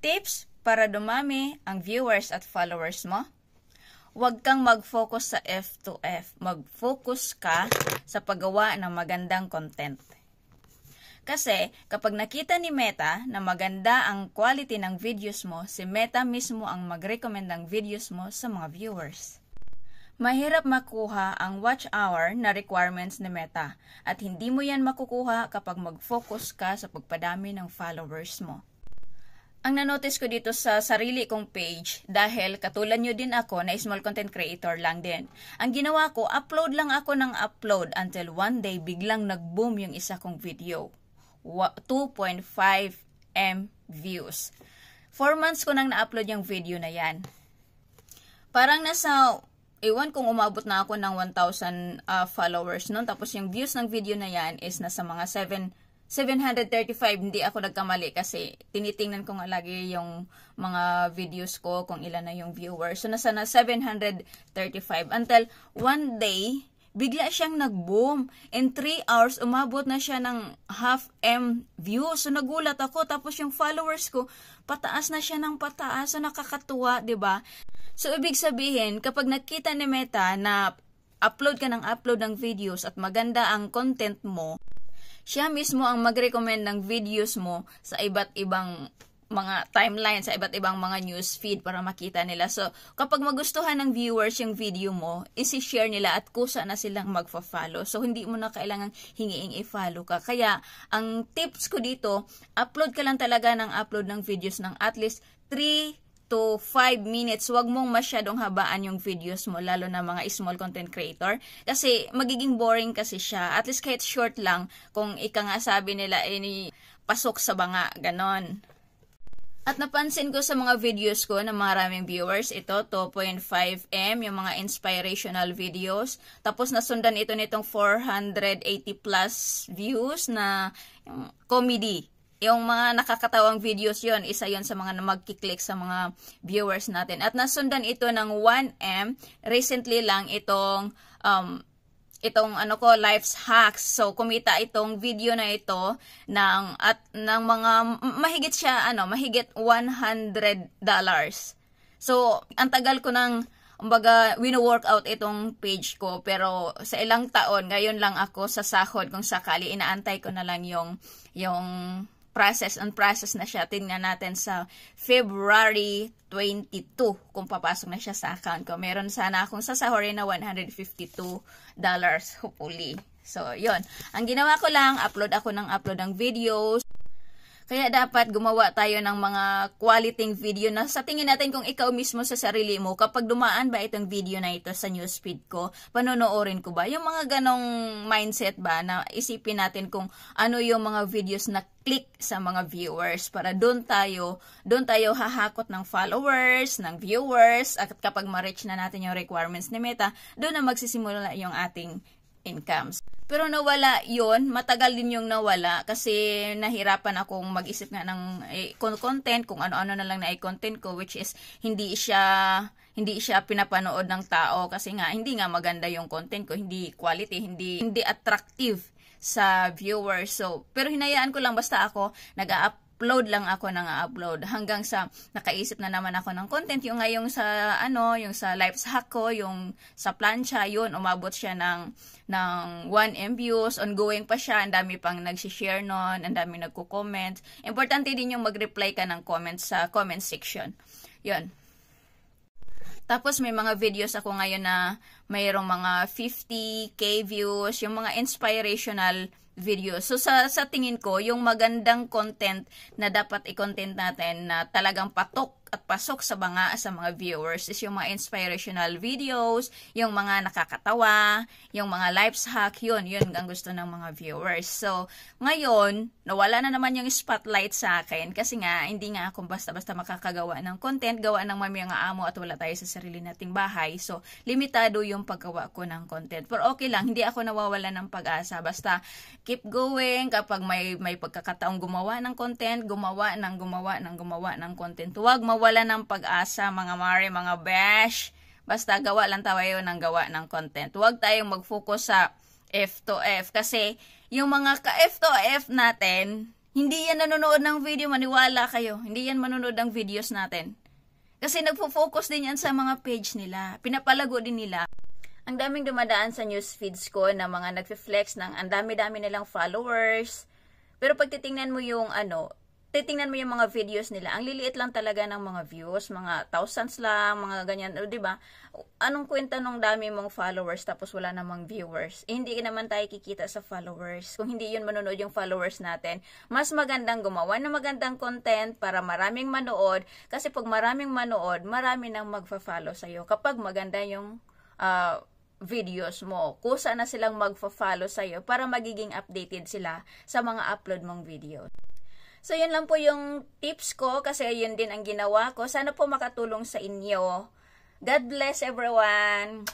Tips para dumami ang viewers at followers mo? Huwag kang mag-focus sa F2F. Mag-focus ka sa paggawa ng magandang content. Kasi kapag nakita ni Meta na maganda ang quality ng videos mo, si Meta mismo ang mag-recommend ng videos mo sa mga viewers. Mahirap makuha ang watch hour na requirements ni Meta at hindi mo yan makukuha kapag mag-focus ka sa pagpadami ng followers mo ang nanotice ko dito sa sarili kong page dahil katulad nyo din ako na small content creator lang din. Ang ginawa ko, upload lang ako ng upload until one day biglang nag-boom yung isa kong video. 2.5 M views. 4 months ko nang na-upload yung video na yan. Parang nasa, iwan kung umabot na ako ng 1,000 uh, ah, followers noon. Tapos yung views ng video na yan is nasa mga 7 735, hindi ako nagkamali kasi tinitingnan ko nga lagi yung mga videos ko kung ilan na yung viewers. So, nasa na 735 until one day, bigla siyang nag-boom. In 3 hours, umabot na siya ng half M views. So, nagulat ako. Tapos, yung followers ko, pataas na siya ng pataas. So, nakakatuwa, ba diba? So, ibig sabihin, kapag nakita ni Meta na upload ka ng upload ng videos at maganda ang content mo, siya mismo ang mag-recommend ng videos mo sa iba't ibang mga timeline sa iba't ibang mga news feed para makita nila. So, kapag magustuhan ng viewers yung video mo, isi-share nila at kusa na silang magfa-follow. So, hindi mo na kailangang hingiing i-follow ka. Kaya, ang tips ko dito, upload ka lang talaga ng upload ng videos ng at least 3 to 5 minutes. Huwag mong masyadong habaan yung videos mo, lalo na mga small content creator. Kasi magiging boring kasi siya. At least kahit short lang, kung ika nga sabi nila, eh, pasok sa banga, ganon. At napansin ko sa mga videos ko na maraming viewers, ito 2.5M, yung mga inspirational videos. Tapos nasundan ito nitong 480 plus views na um, comedy. Yung mga nakakatawang videos yon isa yon sa mga magkiklik sa mga viewers natin. At nasundan ito ng 1M. Recently lang itong um, itong ano ko life's hacks. So kumita itong video na ito ng at ng mga mahigit siya ano, mahigit 100 dollars. So ang tagal ko nang umbaga wino-workout itong page ko pero sa ilang taon ngayon lang ako sa sahod kung sakali inaantay ko na lang yung yung process on process na siya. Tingnan natin sa February 22 kung papasok na siya sa account ko. Meron sana akong sasahorin na $152. Hopefully. So, yon Ang ginawa ko lang, upload ako ng upload ng videos. Kaya dapat gumawa tayo ng mga quality video na sa tingin natin kung ikaw mismo sa sarili mo, kapag dumaan ba itong video na ito sa newsfeed ko, panonoorin ko ba? Yung mga ganong mindset ba na isipin natin kung ano yung mga videos na click sa mga viewers para doon tayo, doon tayo hahakot ng followers, ng viewers, at kapag ma-reach na natin yung requirements ni Meta, doon na magsisimula yung ating incomes. Pero nawala yon matagal din yung nawala kasi nahirapan akong mag-isip nga ng eh, content, kung ano-ano na lang na i-content ko, which is hindi siya hindi siya pinapanood ng tao kasi nga hindi nga maganda yung content ko, hindi quality, hindi hindi attractive sa viewers. So, pero hinayaan ko lang basta ako nag-a-upload upload lang ako ng upload hanggang sa nakaisip na naman ako ng content yung ngayong sa ano yung sa life hack ko yung sa plancha yun umabot siya ng ng 1M views ongoing pa siya ang dami pang nagsi-share noon ang dami nagko-comment importante din yung mag-reply ka ng comments sa comment section yun tapos may mga videos ako ngayon na mayroong mga 50k views, yung mga inspirational video. So sa, sa tingin ko, yung magandang content na dapat i-content natin na talagang patok at pasok sa mga sa mga viewers is yung mga inspirational videos, yung mga nakakatawa, yung mga life hack, yun, yun ang gusto ng mga viewers. So, ngayon, nawala na naman yung spotlight sa akin kasi nga, hindi nga ako basta-basta makakagawa ng content, gawa ng mami ang amo at wala tayo sa sarili nating bahay. So, limitado yung paggawa ko ng content. Pero okay lang, hindi ako nawawala ng pag-asa. Basta, keep going kapag may, may pagkakataong gumawa ng content, gumawa ng gumawa ng gumawa ng content. Huwag mawala ng pag-asa mga mare, mga besh. Basta gawa lang tayo ng gawa ng content. Huwag tayong mag-focus sa F to F kasi yung mga ka-F to F natin, hindi yan nanonood ng video, maniwala kayo. Hindi yan manonood ng videos natin. Kasi nagpo-focus din yan sa mga page nila. Pinapalago din nila. Ang daming dumadaan sa news feeds ko na mga nagfe-flex ng ang dami-dami nilang followers. Pero pag titingnan mo yung ano, titingnan mo yung mga videos nila, ang liliit lang talaga ng mga views, mga thousands lang, mga ganyan, di ba? Anong kwenta nung dami mong followers tapos wala namang viewers? Eh, hindi naman tayo kikita sa followers. Kung hindi yun manonood yung followers natin, mas magandang gumawa ng magandang content para maraming manood. Kasi pag maraming manood, marami nang magfa-follow sa'yo kapag maganda yung uh, videos mo, kusa na silang magfa-follow sa'yo para magiging updated sila sa mga upload mong video. So, yun lang po yung tips ko kasi yun din ang ginawa ko. Sana po makatulong sa inyo. God bless everyone!